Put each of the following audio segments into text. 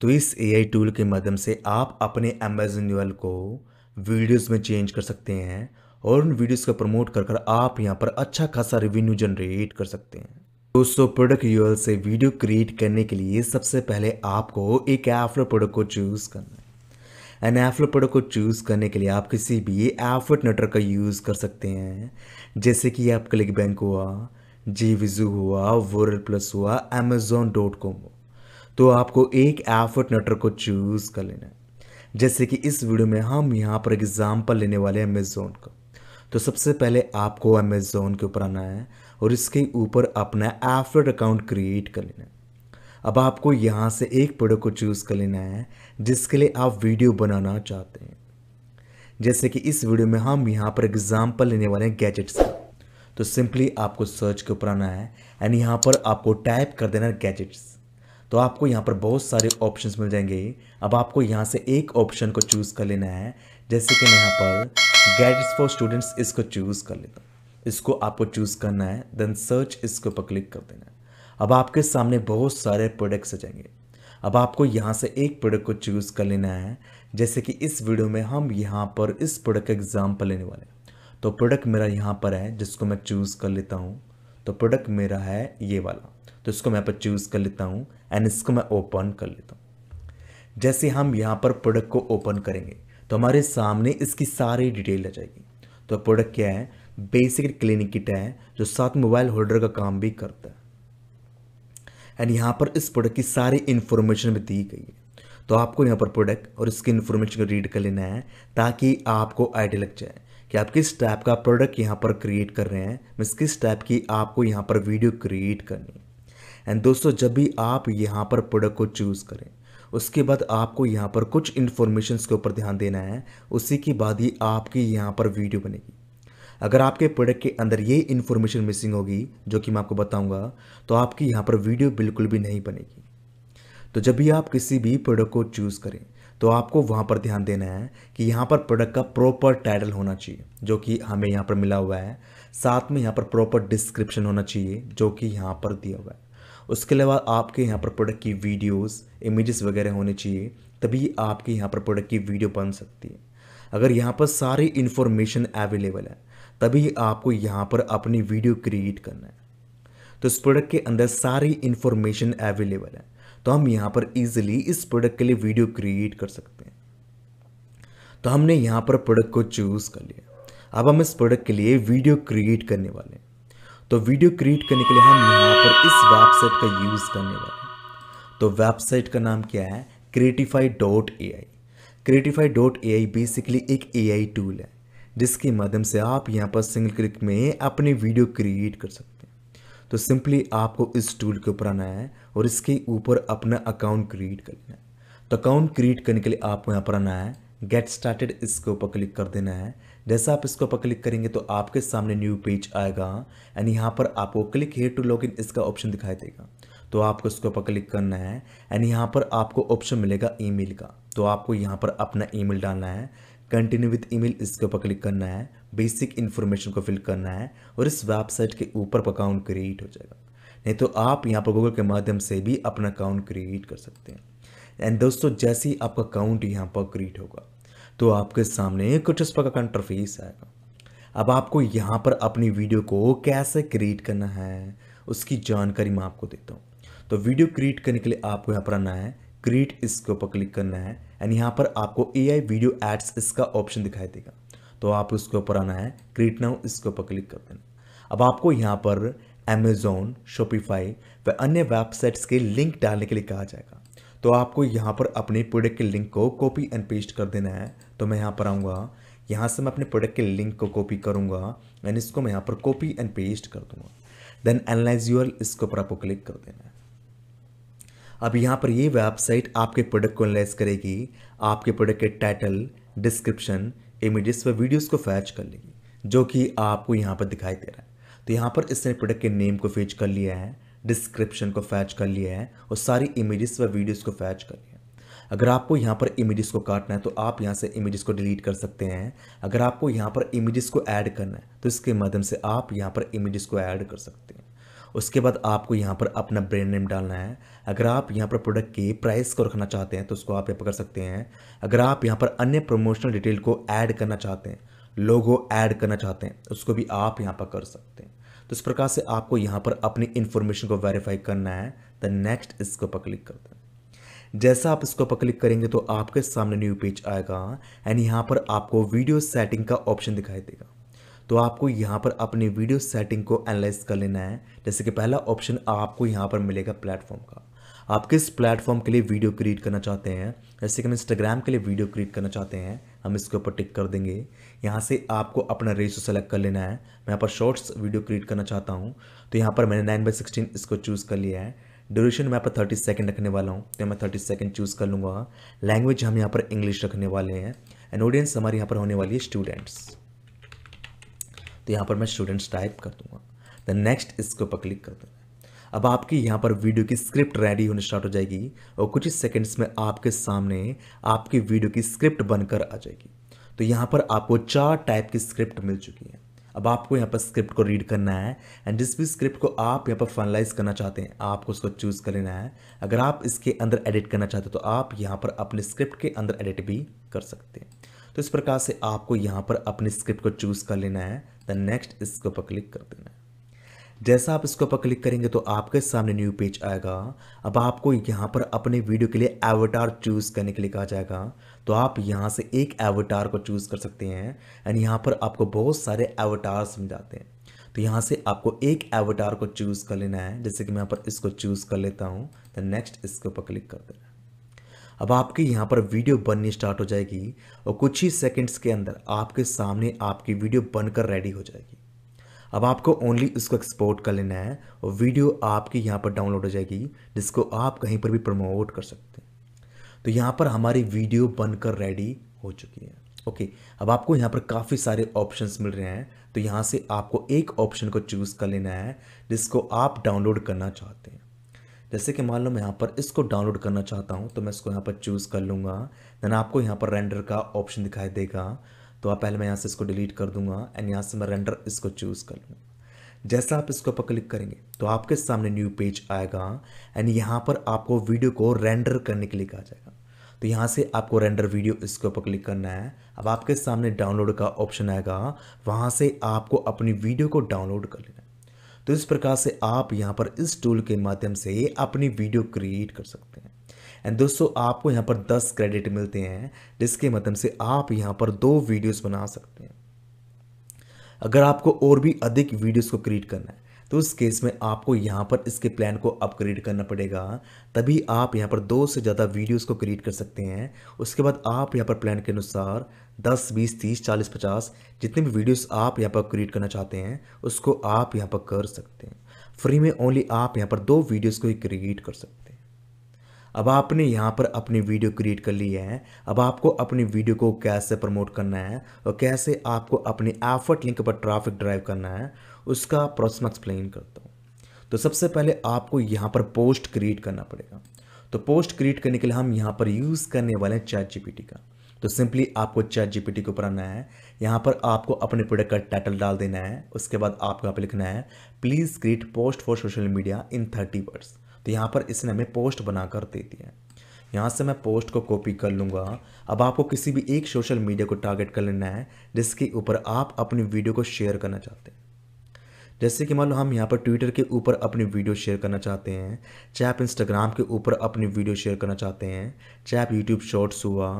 तो इस AI tool के माध्यम से आप अपने अमेजन यूएल को वीडियोस में चेंज कर सकते हैं और उन वीडियोस को प्रमोट कर कर आप यहाँ पर अच्छा खासा रेवेन्यू जनरेट कर सकते हैं दोस्तों प्रोडक्ट यूएल से वीडियो क्रिएट करने के लिए सबसे पहले आपको एक एफलो प्रोडक्ट को चूज़ करना है एन एफलो प्रोडक्ट को चूज़ करने के लिए आप किसी भी एफर्ट नेटवर्क का यूज़ कर सकते हैं जैसे कि आप क्लिक बैंक हुआ जी विजू हुआ वर्ल्ड प्लस हुआ अमेजोन डॉट कॉम हुआ तो आपको एक एफर्ट नटर को चूज़ कर लेना है जैसे कि इस वीडियो में हम यहाँ पर एग्ज़ाम्पल लेने वाले हैं अमेज़ोन का तो सबसे पहले आपको अमेज़ोन के ऊपर आना है और इसके ऊपर अपना एफर्ट अकाउंट क्रिएट कर लेना है अब आपको यहाँ से एक प्रोडक्ट को चूज़ कर लेना है जिसके लिए आप वीडियो बनाना चाहते हैं जैसे कि इस वीडियो में हम यहाँ पर एग्जाम्पल लेने वाले हैं गैजेट्स का तो सिंपली आपको सर्च के ऊपर आना है एंड यहाँ पर आपको टाइप कर देना है गैजेट्स तो आपको यहाँ पर बहुत सारे ऑप्शन मिल जाएंगे अब आपको यहाँ से एक ऑप्शन को चूज़ कर लेना है जैसे कि मैं यहाँ पर गैजेट्स फॉर स्टूडेंट्स इसको चूज़ कर लेता हूँ इसको आपको चूज़ करना है देन सर्च इसके ऊपर क्लिक कर देना है अब आपके सामने बहुत सारे प्रोडक्ट्स आ जाएंगे अब आपको यहाँ से एक प्रोडक्ट को चूज़ कर लेना है जैसे कि इस वीडियो में हम यहाँ पर इस प्रोडक्ट का एग्ज़ाम्पल लेने वाले हैं तो प्रोडक्ट मेरा यहाँ पर है जिसको मैं चूज़ कर लेता हूँ तो प्रोडक्ट मेरा है ये वाला तो इसको मैं यहाँ पर चूज़ कर लेता हूँ एंड इसको मैं ओपन कर लेता हूँ जैसे हम यहाँ पर प्रोडक्ट को ओपन करेंगे तो हमारे सामने इसकी सारी डिटेल आ जाएगी तो प्रोडक्ट क्या है बेसिक क्लिनिक किट है जो साथ मोबाइल होल्डर का काम भी करता है एंड यहाँ पर इस प्रोडक्ट की सारी इन्फॉर्मेशन भी दी गई है तो आपको यहाँ पर प्रोडक्ट और इसकी इन्फॉर्मेशन को रीड कर लेना है ताकि आपको आइडिया लग जाए कि आप किस टाइप का प्रोडक्ट यहाँ पर क्रिएट कर रहे हैं मीन्स किस टाइप की आपको यहाँ पर वीडियो क्रिएट करनी है एंड दोस्तों जब भी आप यहाँ पर प्रोडक्ट को चूज़ करें उसके बाद आपको यहाँ पर कुछ इन्फॉर्मेशन के ऊपर ध्यान देना है उसी के बाद ही आपकी यहाँ पर वीडियो बनेगी अगर आपके प्रोडक्ट के अंदर ये इन्फॉर्मेशन मिसिंग होगी जो कि मैं आपको बताऊंगा तो आपकी यहाँ पर वीडियो बिल्कुल भी नहीं बनेगी तो जब भी आप किसी भी प्रोडक्ट को चूज़ करें तो आपको वहाँ पर ध्यान देना है कि यहाँ पर प्रोडक्ट का प्रॉपर टाइटल होना चाहिए जो कि हमें यहाँ पर मिला हुआ है साथ में यहाँ पर प्रॉपर डिस्क्रिप्शन होना चाहिए जो कि यहाँ पर दिया हुआ है उसके अलावा आपके यहाँ पर प्रोडक्ट की वीडियोस इमेजेस वगैरह होने चाहिए तभी आपके यहाँ पर प्रोडक्ट की वीडियो बन सकती है अगर यहाँ पर सारी इन्फॉर्मेशन अवेलेबल है तभी आपको यहाँ पर अपनी वीडियो क्रिएट करना है तो इस प्रोडक्ट के अंदर सारी इन्फॉर्मेशन अवेलेबल है तो हम यहाँ पर ईज़िली इस प्रोडक्ट के लिए वीडियो क्रिएट कर सकते हैं तो हमने यहाँ पर प्रोडक्ट को चूज़ कर लिया अब हम इस प्रोडक्ट के लिए वीडियो क्रिएट करने वाले हैं तो वीडियो क्रिएट करने के लिए हम यहाँ पर इस वेबसाइट का यूज़ करने वाले हैं तो वेबसाइट का नाम क्या है Creatify dot A I Creatify dot A I basically एक ए आई टूल है जिसके माध्यम से आप यहाँ पर सिंगल क्लिक में अपने वीडियो क्रिएट कर सकते हैं तो सिंपली आपको इस टूल के ऊपर आना है और इसके ऊपर अपना अकाउंट क्रिएट कर लेना है तो अकाउंट क्रिएट करने के लिए आपको यहाँ पर आना है गेट स्टार्टेड इसके ऊपर क्लिक कर देना है जैसा आप इसके ऊपर क्लिक करेंगे तो आपके सामने न्यू पेज आएगा एंड यहाँ पर आपको click here to log in इसका ऑप्शन दिखाई देगा तो आपको इसके ऊपर क्लिक करना है एंड यहाँ पर आपको ऑप्शन मिलेगा ईमेल का तो आपको यहाँ पर अपना ईमेल डालना है कंटिन्यू विथ ईमेल इसके ऊपर क्लिक करना है बेसिक इन्फॉर्मेशन को फिल करना है और इस वेबसाइट के ऊपर अकाउंट क्रिएट हो जाएगा नहीं तो आप यहाँ पर गूगल के माध्यम से भी अपना अकाउंट क्रिएट कर सकते हैं एंड दोस्तों जैसे ही आपका अकाउंट यहाँ पर क्रिएट होगा तो आपके सामने कुछ इस प्रकार का इंटरफेस आएगा अब आपको यहाँ पर अपनी वीडियो को कैसे क्रिएट करना है उसकी जानकारी मैं आपको देता हूँ तो वीडियो क्रिएट करने के लिए आपको यहाँ पर आना है क्रिएट इसके ऊपर क्लिक करना है एंड यहाँ पर आपको ए आई वीडियो एड्स इसका ऑप्शन दिखाई देगा तो आप उसके ऊपर आना है क्रिएट नाउ इसके ऊपर क्लिक कर देना अब आपको यहाँ पर अमेजोन शोपीफाई व अन्य वेबसाइट्स के लिंक डालने के लिए कहा जाएगा तो आपको यहाँ पर अपने प्रोडक्ट के लिंक को कॉपी एंड पेस्ट कर देना है तो मैं यहाँ पर आऊँगा यहाँ से मैं अपने प्रोडक्ट के लिंक को कॉपी करूँगा एंड इसको मैं यहाँ पर कॉपी एंड पेस्ट कर दूँगा देन एनालाइज यूर इसके ऊपर आपको क्लिक कर देना है अब यहाँ पर ये वेबसाइट आपके प्रोडक्ट को एनालाइज करेगी आपके प्रोडक्ट के टाइटल डिस्क्रिप्शन इमेजेस व वीडियोज़ को फैच कर लेगी जो कि आपको यहाँ पर दिखाई दे रहा है तो यहाँ पर इसने प्रोडक्ट के नेम को फेच कर लिया है डिस्क्रिप्शन को फैच कर लिया है और सारी इमेजेस व वीडियोस को फैच कर लिया है अगर आपको यहाँ पर इमेजेस को काटना है तो आप यहाँ से इमेजेस को डिलीट कर सकते हैं अगर आपको यहाँ पर इमेजेस को ऐड करना है तो इसके माध्यम से आप यहाँ पर इमेजेस को ऐड कर सकते हैं उसके बाद आपको यहाँ पर अपना ब्रांड नेम डालना है अगर आप यहाँ पर प्रोडक्ट के प्राइस को रखना चाहते हैं तो उसको आप यहाँ पर कर सकते हैं अगर आप यहाँ पर अन्य प्रमोशनल डिटेल को ऐड करना चाहते हैं लोगो ऐड करना चाहते हैं उसको भी आप यहाँ पर कर सकते हैं तो इस प्रकार से आपको यहाँ पर अपनी इन्फॉर्मेशन को वेरीफाई करना है द नेक्स्ट इसको पर क्लिक करते हैं जैसा आप इसको पर क्लिक करेंगे तो आपके सामने न्यू पेज आएगा एंड यहाँ पर आपको वीडियो सेटिंग का ऑप्शन दिखाई देगा तो आपको यहाँ पर अपनी वीडियो सेटिंग को एनालाइज कर लेना है जैसे कि पहला ऑप्शन आपको यहाँ पर मिलेगा प्लेटफॉर्म का आप किस प्लेटफॉर्म के लिए वीडियो क्रिएट करना चाहते हैं जैसे कि हम इंस्टाग्राम के लिए वीडियो क्रिएट करना चाहते हैं हम इसके ऊपर टिक कर देंगे यहाँ से आपको अपना रेशो सेलेक्ट कर लेना है मैं यहाँ पर शॉर्ट्स वीडियो क्रिएट करना चाहता हूँ तो यहाँ पर मैंने नाइन बाई सिक्सटीन इसको चूज़ कर लिया है ड्यूरेशन मैं यहाँ पर थर्टी सेकेंड रखने वाला हूँ तो मैं थर्टी सेकेंड चूज़ कर लूँगा लैंग्वेज हम यहाँ पर इंग्लिश रखने वाले हैं एंड ऑडियंस हमारे यहाँ पर होने वाली है स्टूडेंट्स तो यहाँ पर मैं स्टूडेंट्स टाइप कर दूँगा द नेक्स्ट इसके ऊपर क्लिक कर दूँगा अब आपकी यहाँ पर वीडियो की स्क्रिप्ट रेडी होने स्टार्ट हो जाएगी और कुछ ही सेकेंड्स में आपके सामने आपकी वीडियो की स्क्रिप्ट बनकर आ जाएगी तो यहाँ पर आपको चार टाइप की स्क्रिप्ट मिल चुकी है अब आपको यहाँ पर स्क्रिप्ट को रीड करना है एंड जिस भी स्क्रिप्ट को आप यहाँ पर फाइनलाइज करना चाहते हैं आपको उसको चूज़ कर लेना है अगर आप इसके अंदर एडिट करना चाहते हो तो आप यहाँ पर अपने स्क्रिप्ट के अंदर एडिट भी कर सकते हैं तो इस प्रकार से आपको यहाँ पर अपनी स्क्रिप्ट को चूज़ कर लेना है द नेक्स्ट इसके ऊपर क्लिक कर देना है जैसा आप इसके ऊपर क्लिक करेंगे तो आपके सामने न्यू पेज आएगा अब आपको यहाँ पर अपने वीडियो के लिए एवटार चूज़ करने के लिए कहा जाएगा तो आप यहाँ से एक एवटार को चूज़ कर सकते हैं एंड यहाँ पर आपको बहुत सारे एवटार्स मिल जाते हैं तो यहाँ से आपको एक एवटार को चूज़ कर लेना है जैसे कि मैं यहाँ पर इसको चूज़ कर लेता हूँ तो नेक्स्ट इसके ऊपर क्लिक कर देना अब आपके यहाँ पर वीडियो बननी स्टार्ट हो जाएगी और कुछ ही सेकंड्स के अंदर आपके सामने आपकी वीडियो बनकर रेडी हो जाएगी अब आपको ओनली इसको एक्सपोर्ट कर लेना है और वीडियो आपकी यहाँ पर डाउनलोड हो जाएगी जिसको आप कहीं पर भी प्रमोट कर सकते हैं तो यहाँ पर हमारी वीडियो बनकर रेडी हो चुकी है ओके अब आपको यहाँ पर काफ़ी सारे ऑप्शंस मिल रहे हैं तो यहाँ से आपको एक ऑप्शन को चूज़ कर लेना है जिसको आप डाउनलोड करना चाहते हैं जैसे कि मान लो मैं यहाँ पर इसको डाउनलोड करना चाहता हूँ तो मैं इसको यहाँ पर चूज़ कर लूँगा देन आपको यहाँ पर रेंडर का ऑप्शन दिखाई देगा तो आप पहले मैं यहाँ से इसको डिलीट कर दूंगा एंड यहाँ से मैं रेंडर इसको चूज़ कर लूँगा जैसा आप इसके ऊपर क्लिक करेंगे तो आपके सामने न्यू पेज आएगा एंड यहाँ पर आपको वीडियो को रेंडर करने के लिए कहा जाएगा तो यहाँ से आपको रेंडर वीडियो इसके ऊपर क्लिक करना है अब आपके सामने डाउनलोड का ऑप्शन आएगा वहाँ से आपको अपनी वीडियो को डाउनलोड कर लेना है तो इस प्रकार से आप यहाँ पर इस टूल के माध्यम से अपनी वीडियो क्रिएट कर सकते हैं एंड दोस्तों आपको यहाँ पर दस क्रेडिट मिलते हैं जिसके माध्यम से आप यहाँ पर दो वीडियोस बना सकते हैं अगर आपको और भी अधिक वीडियोस को क्रिएट करना है तो उस केस में आपको यहाँ पर इसके प्लान को अपग्रेड करना पड़ेगा तभी आप यहाँ पर दो से ज़्यादा वीडियोस को क्रिएट कर सकते हैं उसके बाद आप यहाँ पर प्लान के अनुसार 10, 20, 30, 40, 50 जितने भी वीडियोस आप यहाँ पर क्रिएट करना चाहते हैं उसको आप यहाँ पर कर सकते हैं फ्री में ओनली आप यहाँ पर दो वीडियोज़ को ही क्रिएट कर सकते हैं अब आपने यहाँ पर अपनी वीडियो क्रिएट कर ली है अब आपको अपनी वीडियो को कैसे प्रमोट करना है और कैसे आपको अपने एफर्ट लिंक पर ट्रैफिक ड्राइव करना है उसका प्रोसेस मैं एक्सप्लेन करता हूँ तो सबसे पहले आपको यहाँ पर पोस्ट क्रिएट करना पड़ेगा तो पोस्ट क्रिएट करने के लिए हम यहाँ पर यूज़ करने वाले हैं चैट टी का तो सिंपली आपको चैट जी पी के ऊपर आना है यहाँ पर आपको अपने प्रोडक्ट का टाइटल डाल देना है उसके बाद आपको यहाँ पर लिखना है please create post for social media in thirty words तो यहाँ पर इसने हमें पोस्ट बनाकर दे दिया है यहाँ से मैं पोस्ट को कॉपी कर लूँगा अब आपको किसी भी एक सोशल मीडिया को टारगेट कर लेना है जिसके ऊपर आप अपनी वीडियो को शेयर करना चाहते हैं जैसे कि मान लो हम यहाँ पर ट्विटर के ऊपर अपनी वीडियो शेयर करना चाहते हैं चाहे आप इंस्टाग्राम के ऊपर अपनी वीडियो शेयर करना चाहते हैं चाहे आप यूट्यूब शॉर्ट्स हुआ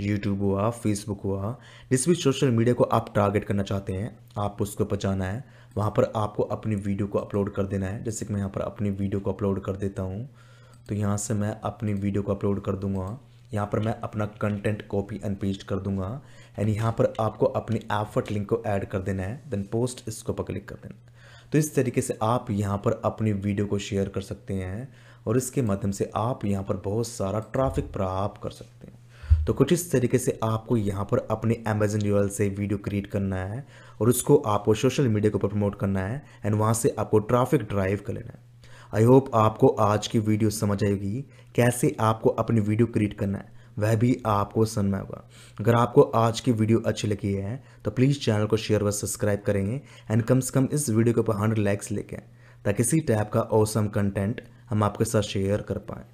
यूट्यूब हुआ फेसबुक हुआ जिस भी सोशल मीडिया को आप टारगेट करना चाहते हैं आपको उसके ऊपर जाना है वहाँ पर आपको अपनी वीडियो को अपलोड कर देना है जैसे कि मैं यहाँ पर अपनी वीडियो को अपलोड कर देता हूँ तो यहाँ से मैं अपनी वीडियो को अपलोड कर दूँगा यहाँ पर मैं अपना कंटेंट कॉपी एंड पेस्ट कर दूँगा एंड यहाँ पर आपको अपनी एफर्ट लिंक को ऐड कर देना है देन पोस्ट इसको पर क्लिक कर देना तो इस तरीके से आप यहाँ पर अपनी वीडियो को शेयर कर सकते हैं और इसके माध्यम से आप यहाँ पर बहुत सारा ट्रैफिक प्राप्त कर सकते हैं तो कुछ इस तरीके से आपको यहाँ पर अपने अमेजन यूएल से वीडियो क्रिएट करना है और उसको आपको सोशल मीडिया के ऊपर प्रमोट करना है एंड वहाँ से आपको ट्रैफिक ड्राइव कर लेना है आई होप आपको आज की वीडियो समझ आएगी कैसे आपको अपनी वीडियो क्रिएट करना है वह भी आपको समझ होगा अगर आपको आज की वीडियो अच्छी लगी है तो प्लीज़ चैनल को शेयर व सब्सक्राइब करें एंड कम से कम इस वीडियो के ऊपर हंड्रेड लाइक्स लेके ताकि इसी टाइप का औसम कंटेंट हम आपके साथ शेयर कर पाएँ